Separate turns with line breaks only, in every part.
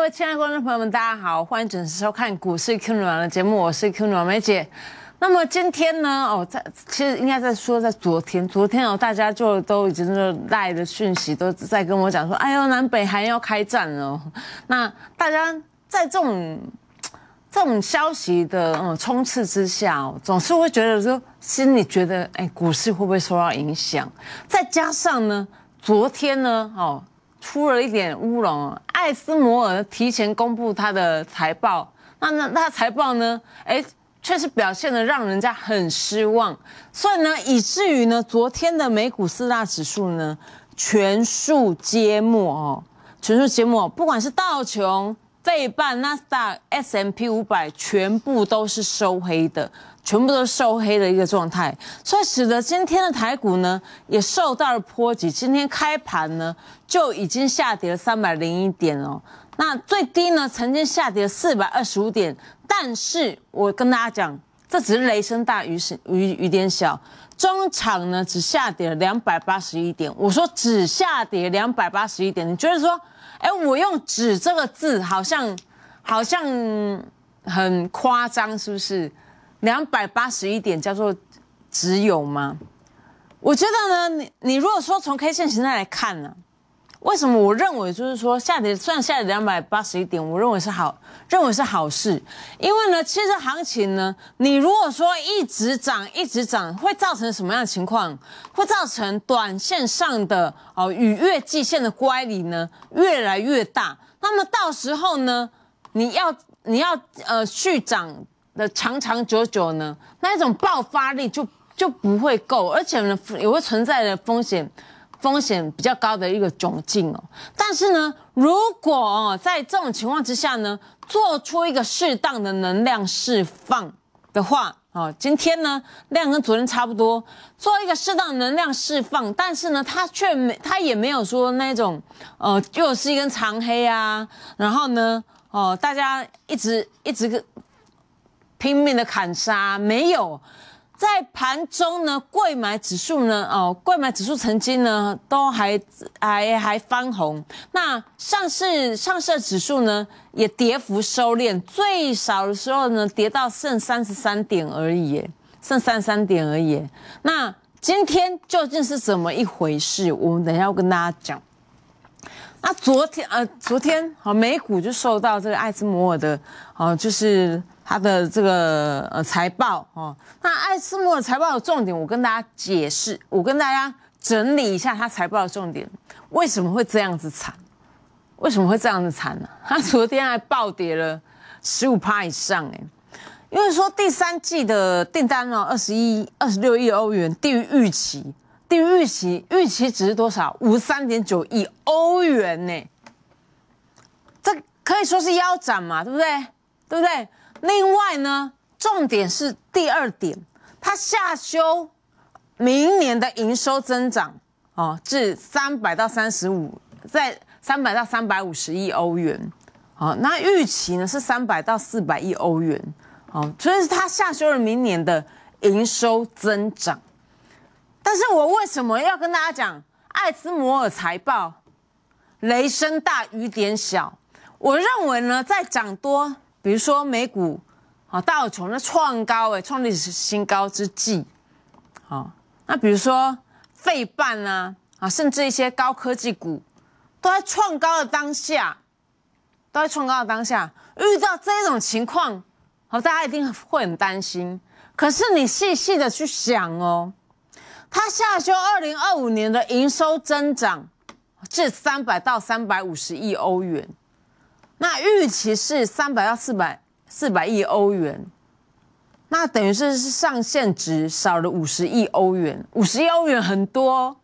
各位亲爱的观众朋友们，大家好，欢迎准时收看股市 Q 暖的节目，我是 Q 暖梅姐。那么今天呢，哦，在其实应该在说在昨天，昨天哦，大家就都已经就带着讯息都在跟我讲说，哎呦，南北韩要开战哦。那大家在这种这种消息的嗯冲刺之下，总是会觉得说心里觉得，哎，股市会不会受到影响？再加上呢，昨天呢，哦。出了一点乌龙，艾斯摩尔提前公布他的财报，那那那财报呢？哎，确实表现的让人家很失望，所以呢，以至于呢，昨天的美股四大指数呢，全数揭幕哦，全数揭幕，不管是道琼。费半纳斯达 S M P 五百全部都是收黑的，全部都是收黑的一个状态，所以使得今天的台股呢也受到了波及。今天开盘呢就已经下跌了三百零一点哦，那最低呢曾经下跌四百二十五点。但是我跟大家讲，这只是雷声大雨雨雨点小，中场呢只下跌了两百八十一点。我说只下跌两百八十一点，你觉得说？哎，我用“纸”这个字，好像好像很夸张，是不是？两百八十一点叫做只有吗？我觉得呢，你你如果说从 K 线形态来看呢？为什么我认为就是说下跌，虽然下跌两百八十一点，我认为是好，认为是好事。因为呢，其实行情呢，你如果说一直涨，一直涨，会造成什么样的情况？会造成短线上的哦，与月季线的乖离呢越来越大。那么到时候呢，你要你要呃续涨的长长久久呢，那一种爆发力就就不会够，而且呢，也会存在着风险。风险比较高的一个窘境哦，但是呢，如果在这种情况之下呢，做出一个适当的能量释放的话，哦，今天呢量跟昨天差不多，做一个适当能量释放，但是呢，它却没，它也没有说那种，哦，又是一根长黑啊，然后呢，哦，大家一直一直拼命的砍杀，没有。在盘中呢，贵买指数呢，哦，贵买指数曾经呢都还还还翻红，那上市上市指数呢也跌幅收敛，最少的时候呢跌到剩三十三点而已，剩三十三点而已。那今天究竟是怎么一回事？我们等下要跟大家讲。那昨天呃，昨天好美股就受到这个艾斯摩尔的，哦，就是。它的这个呃财报哦，那艾斯莫尔财报的重点，我跟大家解释，我跟大家整理一下它财报的重点。为什么会这样子惨？为什么会这样子惨呢？它昨天还暴跌了十五趴以上哎，因为说第三季的订单呢，二十一二十六亿欧元低于预期，低于预期，预期值多少？五十三点九亿欧元呢，这可以说是腰斩嘛，对不对？对不对？另外呢，重点是第二点，它下修明年的营收增长，哦，至三百到三十五，在三百到三百五十亿欧元，哦，那预期呢是三百到四百亿欧元，哦，所以它下修了明年的营收增长。但是我为什么要跟大家讲艾斯摩尔财报？雷声大雨点小，我认为呢，在涨多。比如说美股，啊，道琼那创高哎，创历史新高之际，啊，那比如说费半啊，啊，甚至一些高科技股，都在创高的当下，都在创高的当下，遇到这种情况，好，大家一定会很担心。可是你细细的去想哦，它下修二零二五年的营收增长至三百到三百五十亿欧元。那预期是三百到四百四百亿欧元，那等于是上限值少了五十亿欧元，五十亿欧元很多，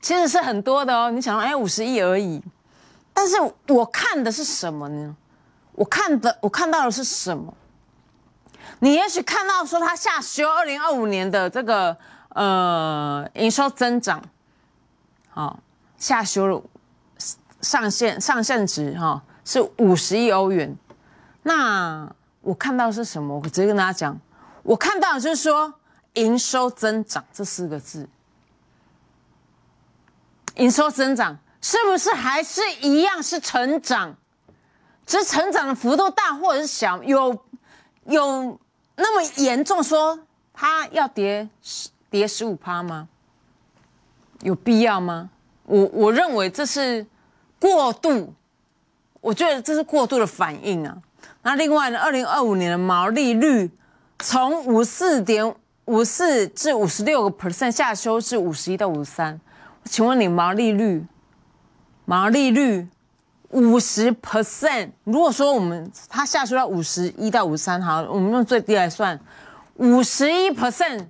其实是很多的哦。你想到哎，五十亿而已，但是我看的是什么呢？我看的我看到的是什么？你也许看到说他下修二零二五年的这个呃营收增长，好下修了上限上限值哈。是五十亿欧元，那我看到是什么？我直接跟大家讲，我看到就是说营收增长这四个字，营收增长是不是还是一样是成长？只是成长的幅度大或者是小，有有那么严重说它要跌十跌十五趴吗？有必要吗？我我认为这是过度。我觉得这是过度的反应啊！那另外呢，二零二五年的毛利率从五四点五四至五十六个 percent 下修至五十一到五十三。请问你毛利率，毛利率五十 percent，如果说我们它下修到五十一到五十三，好，我们用最低来算五十一 percent，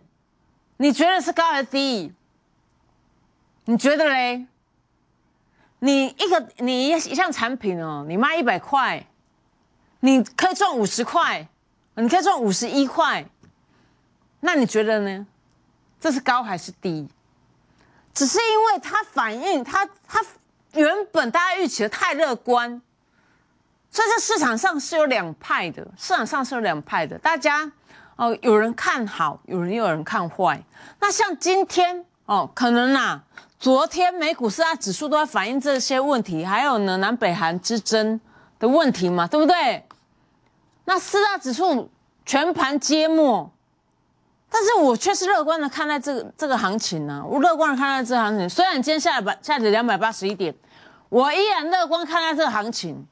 你觉得是高还是低？你觉得嘞？你一个你一项产品哦，你卖一百块，你可以赚五十块，你可以赚五十一块，那你觉得呢？这是高还是低？只是因为它反映它它原本大家预期的太乐观，所以这市场上是有两派的，市场上是有两派的，大家哦，有人看好，有人有人看坏。那像今天哦，可能呐。昨天美股四大指数都在反映这些问题，还有呢，南北韩之争的问题嘛，对不对？那四大指数全盘皆末，但是我却是乐观的看待这个这个行情呢。我乐观的看待这行情，虽然今天下来百下跌两百八十一点，我依然乐观看待这个行情。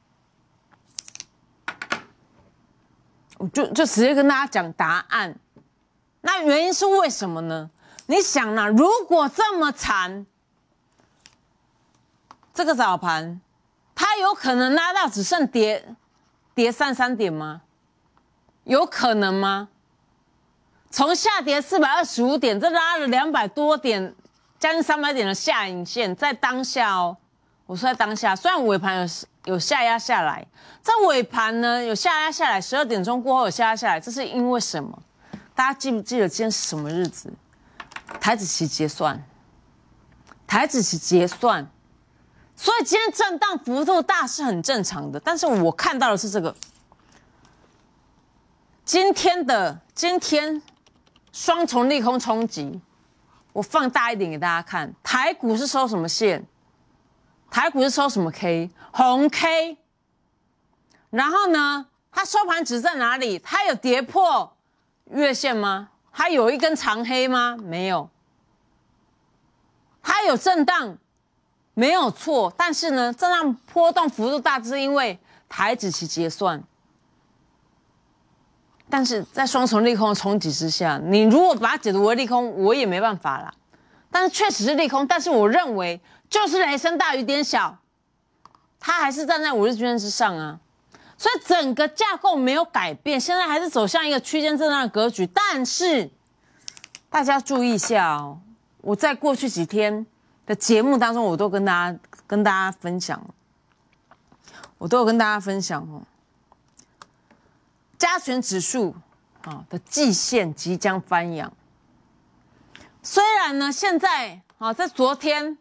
我就就直接跟大家讲答案，那原因是为什么呢？你想呢？如果这么惨？这个早盘，它有可能拉到只剩跌，跌上三点吗？有可能吗？从下跌四百二十五点，这拉了两百多点，将近三百点的下影线，在当下哦，我说在当下，虽然尾盘有有下压下来，在尾盘呢有下压下来，十二点钟过后有下压下来，这是因为什么？大家记不记得今天是什么日子？台子期结算，台子期结算。所以今天震荡幅度大是很正常的，但是我看到的是这个今天的今天双重利空冲击，我放大一点给大家看，台股是收什么线？台股是收什么 K？红 K。然后呢，它收盘指在哪里？它有跌破月线吗？它有一根长黑吗？没有。它有震荡。没有错，但是呢，震荡波动幅度大，是因为台指期结算。但是在双重利空冲击之下，你如果把它解读为利空，我也没办法了。但是确实是利空，但是我认为就是雷声大雨点小，它还是站在五日均线之上啊，所以整个架构没有改变，现在还是走向一个区间震荡的格局。但是大家注意一下哦，我在过去几天。在节目当中，我都跟大家跟大家分享，我都有跟大家分享哦。加权指数啊的季线即将翻扬，虽然呢，现在啊在昨天，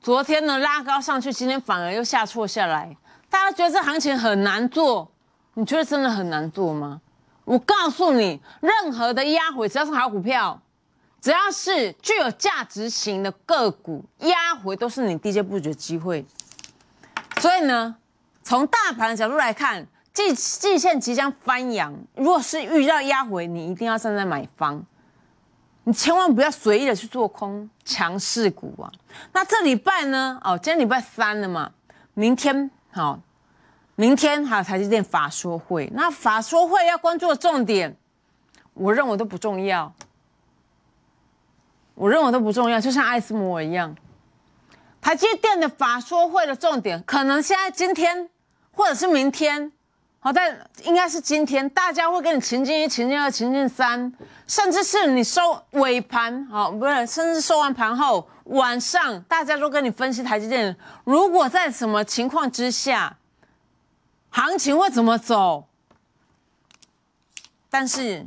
昨天呢拉高上去，今天反而又下挫下来。大家觉得这行情很难做？你觉得真的很难做吗？我告诉你，任何的压回只要是好股票。只要是具有价值型的个股压回，都是你低阶布局的机会。所以呢，从大盘的角度来看，季季线即将翻阳，如果是遇到压回，你一定要站在买方，你千万不要随意的去做空强势股啊。那这礼拜呢？哦，今天礼拜三了嘛，明天好，明天还有台积电法说会。那法说会要关注的重点，我认为都不重要。我认为都不重要，就像艾斯摩一样。台积电的法说会的重点，可能现在今天或者是明天，好，但应该是今天，大家会跟你情境一、情境二、情境三，甚至是你收尾盘，好，不是，甚至收完盘后晚上，大家都跟你分析台积电，如果在什么情况之下，行情会怎么走。但是。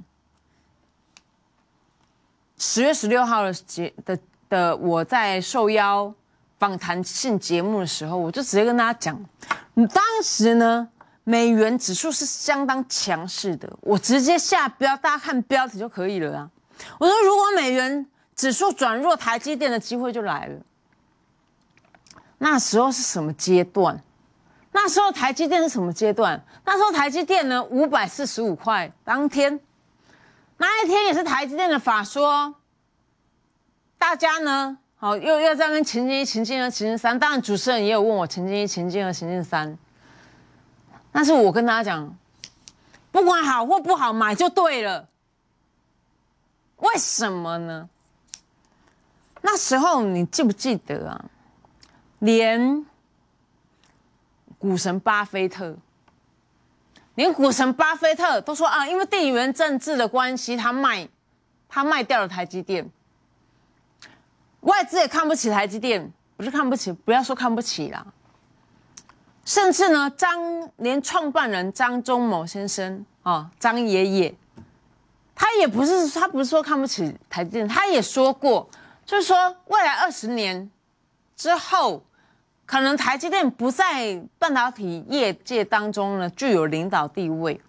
十月十六号的节的的，我在受邀访谈性节目的时候，我就直接跟大家讲，当时呢，美元指数是相当强势的，我直接下标，大家看标题就可以了啊。我说，如果美元指数转弱，台积电的机会就来了。那时候是什么阶段？那时候台积电是什么阶段？那时候台积电呢？五百四十五块当天。那一天也是台积电的法说，大家呢，好又又在问秦静一、秦静二、秦静三。当然主持人也有问我秦静一、秦静二、秦静三。但是我跟大家讲，不管好或不好，买就对了。为什么呢？那时候你记不记得啊？连股神巴菲特。连股神巴菲特都说啊，因为地缘政治的关系，他卖，他卖掉了台积电。外资也看不起台积电，不是看不起，不要说看不起了。甚至呢，张连创办人张忠谋先生啊，张爷爷，他也不是他不是说看不起台积电，他也说过，就是说未来二十年之后。可能台积电不在半导体业界当中呢具有领导地位，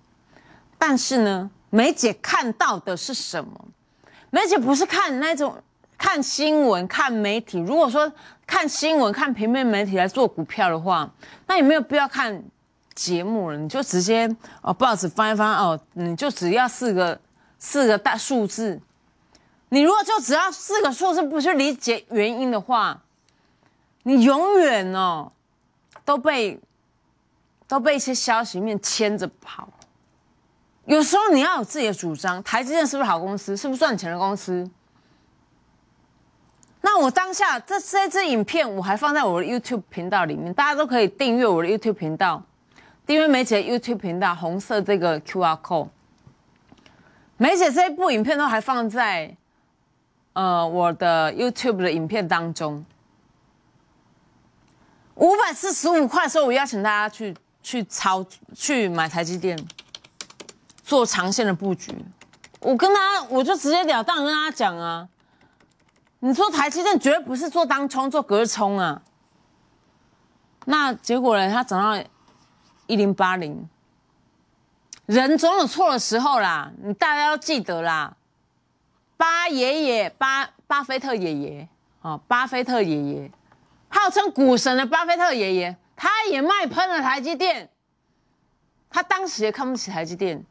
但是呢，梅姐看到的是什么？梅姐不是看那种看新闻、看媒体。如果说看新闻、看平面媒体来做股票的话，那也没有必要看节目了。你就直接哦，报纸翻一翻哦，你就只要四个四个大数字。你如果就只要四个数字不去理解原因的话。你永远哦，都被都被一些消息面牵着跑。有时候你要有自己的主张。台积电是不是好公司？是不是赚钱的公司？那我当下这这支影片我还放在我的 YouTube 频道里面，大家都可以订阅我的 YouTube 频道。订阅梅姐 YouTube 频道红色这个 QR code。梅姐这一部影片都还放在呃我的 YouTube 的影片当中。五百四十五块，所以我邀请大家去去超去买台积电，做长线的布局。我跟他，我就直截了当跟他讲啊，你做台积电绝对不是做当冲做隔冲啊。那结果呢，他涨到一零八零。人总有错的时候啦，你大家要记得啦，巴爷爷巴巴菲特爷爷啊，巴菲特爷爷。号称股神的巴菲特爷爷，他也卖喷了台积电，他当时也看不起台积电，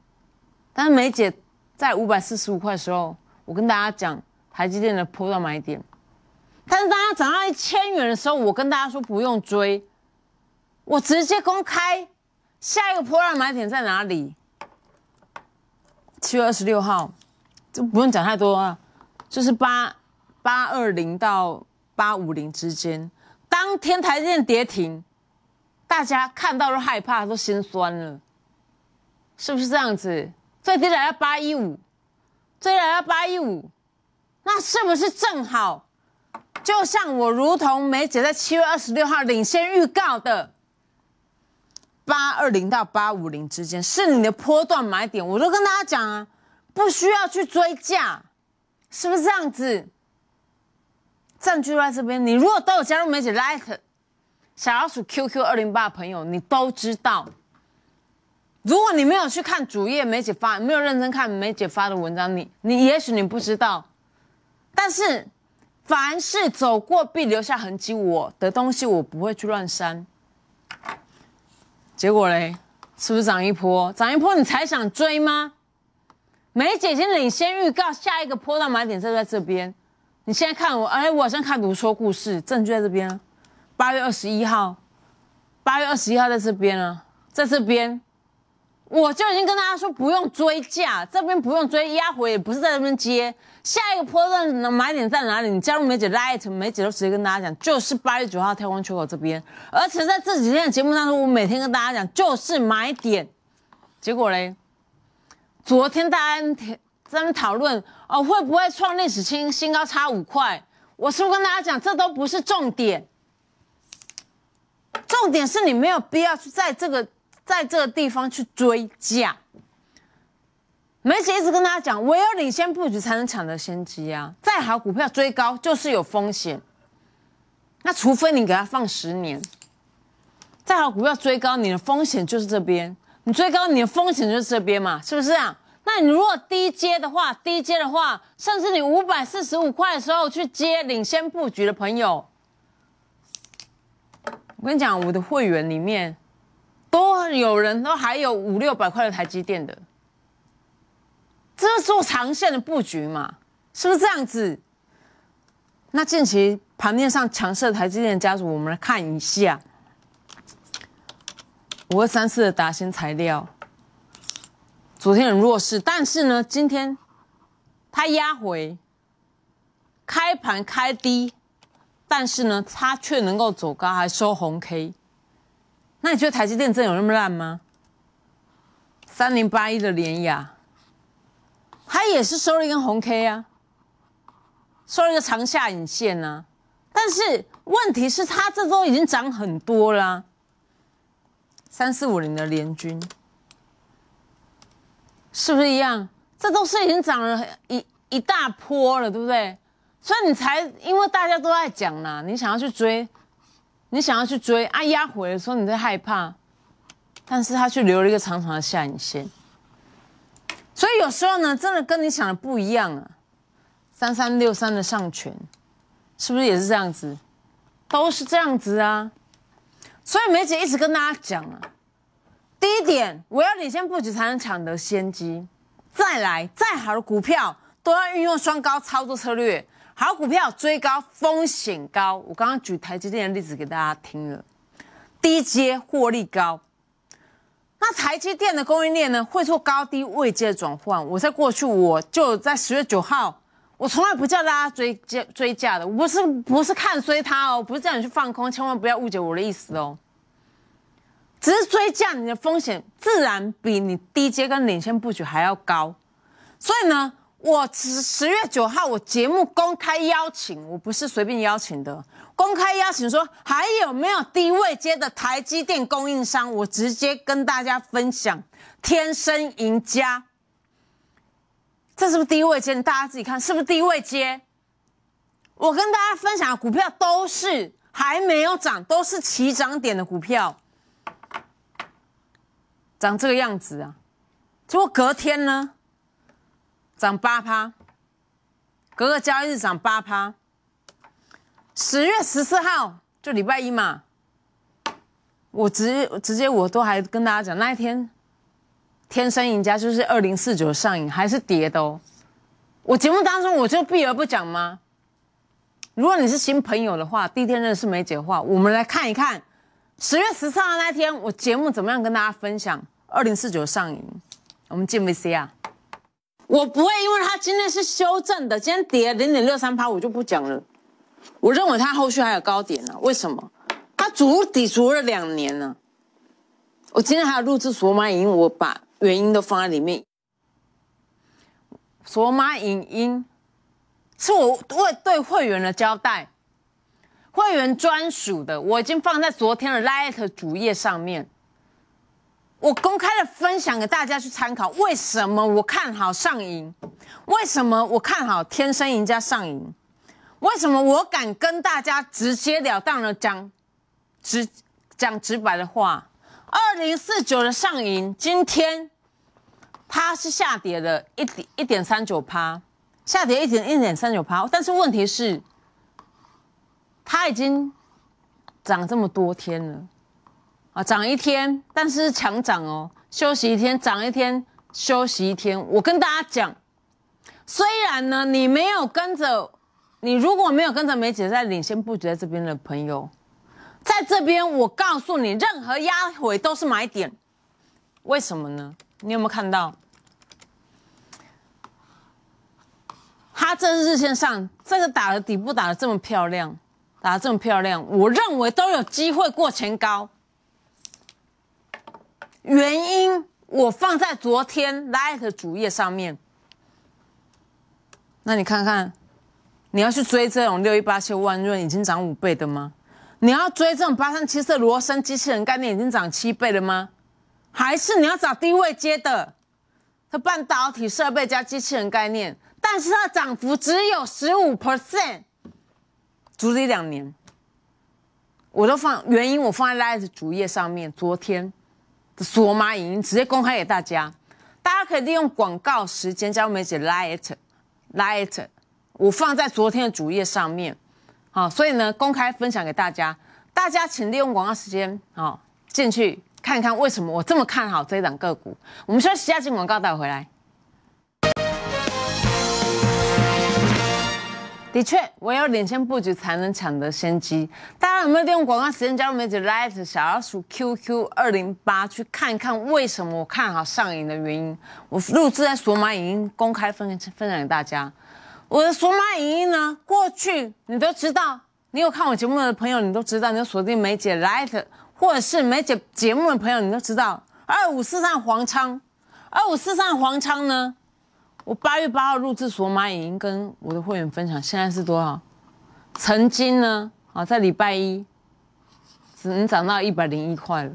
但是梅姐在五百四十五块的时候，我跟大家讲台积电的坡断买点，但是当它涨到一千元的时候，我跟大家说不用追，我直接公开下一个坡断买点在哪里？七月二十六号，就不用讲太多啊，就是八八二零到八五零之间。当天台这跌停，大家看到都害怕，都心酸了，是不是这样子？最低来到八一五，低来到八一五，那是不是正好？就像我，如同梅姐在七月二十六号领先预告的，八二零到八五零之间是你的波段买点，我都跟大家讲啊，不需要去追价，是不是这样子？占据在这边，你如果都有加入梅姐 l i g h 小老鼠 QQ 二零八的朋友，你都知道。如果你没有去看主页梅姐发，没有认真看梅姐发的文章，你你也许你不知道。但是，凡是走过必留下痕迹，我的东西我不会去乱删。结果嘞，是不是涨一波？涨一波你才想追吗？梅姐已经领先预告，下一个波段买点就在这边。你现在看我，哎，我好像看如说故事，证据在这边，八月二十一号，八月二十一号在这边啊，在这边，我就已经跟大家说不用追价，这边不用追，压回也不是在这边接，下一个坡段能买点在哪里？你加入梅姐 live，梅姐都直接跟大家讲，就是八月九号跳空缺口这边，而且在这几天的节目当中，我每天跟大家讲就是买点，结果嘞，昨天大天。在讨论哦，会不会创历史新高？差五块，我是不是跟大家讲，这都不是重点。重点是你没有必要去在这个在这个地方去追价。梅姐一直跟大家讲，唯有领先布局才能抢得先机啊！再好股票追高就是有风险。那除非你给它放十年，再好股票追高，你的风险就是这边。你追高，你的风险就是这边嘛，是不是啊？那你如果低接的话，低接的话，甚至你五百四十五块的时候去接领先布局的朋友，我跟你讲，我的会员里面都有人都还有五六百块的台积电的，这是做长线的布局嘛？是不是这样子？那近期盘面上强势的台积电家族，我们来看一下五二三四的达新材料。昨天很弱势，但是呢，今天它压回，开盘开低，但是呢，它却能够走高，还收红 K。那你觉得台积电真有那么烂吗？三零八一的连雅，它也是收了一根红 K 啊，收了一个长下影线啊。但是问题是它这周已经涨很多啦，三四五零的联军。是不是一样？这都是已经涨了一一大波了，对不对？所以你才因为大家都在讲啦，你想要去追，你想要去追，啊，压回的时候你在害怕，但是他却留了一个长长的下影线。所以有时候呢，真的跟你想的不一样啊。三三六三的上权，是不是也是这样子？都是这样子啊。所以梅姐一直跟大家讲啊。第一点，我要领先布局才能抢得先机。再来，再好的股票都要运用双高操作策略。好股票追高风险高，我刚刚举台积电的例子给大家听了，低阶获利高。那台积电的供应链呢，会做高低位阶转换。我在过去，我就在十月九号，我从来不叫大家追阶追价的，我不是不是看追它哦，不是叫你去放空，千万不要误解我的意思哦。只是追加，你的风险自然比你低阶跟领先布局还要高，所以呢，我十十月九号我节目公开邀请，我不是随便邀请的，公开邀请说还有没有低位阶的台积电供应商，我直接跟大家分享，天生赢家，这是不是低位阶？大家自己看是不是低位阶？我跟大家分享的股票都是还没有涨，都是起涨点的股票。涨这个样子啊，结果隔天呢，涨八趴，隔个交易日涨八趴。十月十四号就礼拜一嘛，我直直接我都还跟大家讲那一天，天生赢家就是二零四九上映，还是跌的哦。我节目当中我就避而不讲吗？如果你是新朋友的话，第一天认识梅姐的话，我们来看一看。十月十号那天，我节目怎么样跟大家分享？二零四九上映，我们进 VC 啊！我不会，因为他今天是修正的，今天跌零点六三八，我就不讲了。我认为它后续还有高点呢。为什么？它足底足了两年了。我今天还有录制索马影音，我把原因都放在里面。索马影音是我为对会员的交代。会员专属的，我已经放在昨天的 Light 主页上面，我公开的分享给大家去参考。为什么我看好上银？为什么我看好天生赢家上银？为什么我敢跟大家直截了当的讲，直讲直白的话？二零四九的上银今天它是下跌了一点一点三九趴，下跌一点一点三九趴。但是问题是。它已经涨这么多天了啊！涨一天，但是强涨哦。休息一天，涨一天，休息一天。我跟大家讲，虽然呢，你没有跟着，你如果没有跟着梅姐在领先布局在这边的朋友，在这边我告诉你，任何压回都是买点。为什么呢？你有没有看到？它这日线上这个打的底部打的这么漂亮。打这么漂亮，我认为都有机会过前高。原因我放在昨天 Light 主页上面。那你看看，你要去追这种六一八七万润已经涨五倍的吗？你要追这种八三七四罗森机器人概念已经涨七倍了吗？还是你要找低位接的？它半导体设备加机器人概念，但是它涨幅只有十五 percent。足足一两年，我都放原因我放在 Lite 主页上面。昨天索马已经直接公开给大家，大家可以利用广告时间，加入姐 l i 起 l i t l i t 我放在昨天的主页上面，好，所以呢，公开分享给大家。大家请利用广告时间，好进去看一看为什么我这么看好这一档个股。我们先洗一下进广告再回来。的确，唯有领先布局才能抢得先机。大家有没有利用广告时间加入梅姐 Light 小老鼠 QQ 二零八去看看为什么我看好上瘾的原因？我录制在索马影音公开分分享给大家。我的索马影音呢？过去你都知道，你有看我节目的朋友你都知道，你锁定梅姐 Light 或者是梅姐节目的朋友你都知道。二五四三黄昌，二五四三黄昌呢？我八月八号录制索马已经跟我的会员分享，现在是多少？曾经呢？啊，在礼拜一，只能涨到一百零一块了。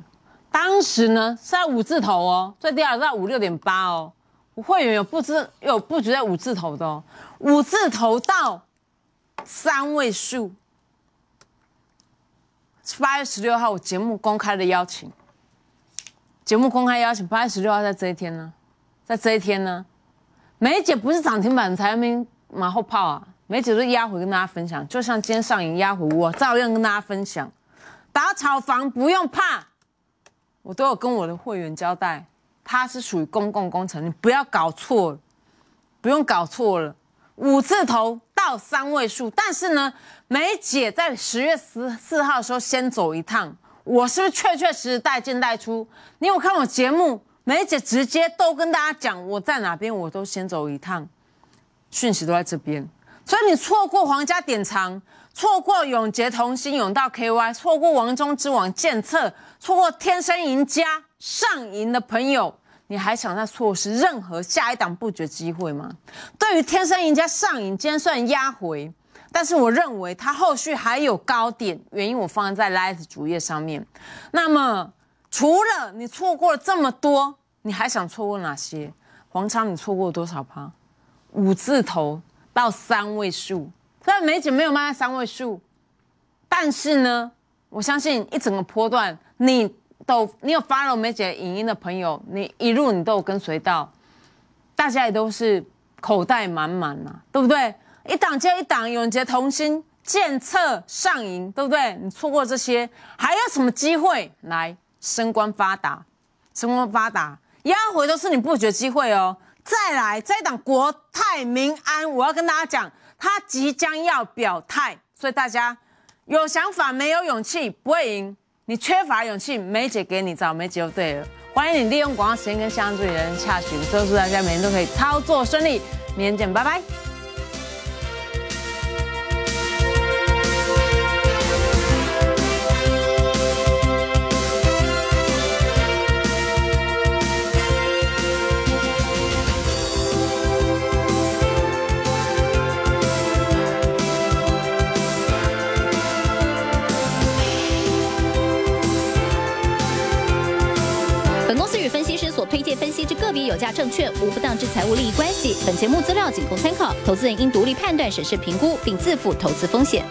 当时呢是在五字头哦，最低要到五六点八哦。我会员有布置，有布局在五字头的，哦，五字头到三位数。八月十六号，我节目公开的邀请，节目公开邀请，八月十六号在这一天呢，在这一天呢。梅姐不是涨停板才明马后炮啊，梅姐是压回跟大家分享，就像今天上影压回，我照样跟大家分享。打炒房不用怕，我都有跟我的会员交代，它是属于公共工程，你不要搞错，不用搞错了。五字头到三位数，但是呢，梅姐在十月十四号的时候先走一趟，我是不是确确实实带进带出？你有看我节目？梅姐直接都跟大家讲，我在哪边我都先走一趟，讯息都在这边。所以你错过皇家典藏，错过永结同心永道 KY，错过王中之王剑策，错过天生赢家上赢的朋友，你还想再错失任何下一档布局机会吗？对于天生赢家上赢，今天算压回，但是我认为它后续还有高点，原因我放在 Light 主页上面。那么。除了你错过了这么多，你还想错过哪些？黄昌，你错过了多少趴？五字头到三位数，虽然梅姐没有卖三位数，但是呢，我相信一整个波段你都你有 follow 梅姐影音的朋友，你一路你都有跟随到，大家也都是口袋满满呐，对不对？一档接一档，永结同心建策上瘾，对不对？你错过这些，还有什么机会来？升官发达，升官发达，一回都是你不绝机会哦。再来，再档国泰民安，我要跟大家讲，他即将要表态，所以大家有想法没有勇气不会赢，你缺乏勇气，梅姐给你找梅姐就对了。欢迎你利用广告时间跟相助的人洽询，祝大家每天都可以操作顺利，明天见，拜拜。确无不当之财务利益关系。本节目资料仅供参考，投资人应独立判断、审视、评估，并自负投资风险。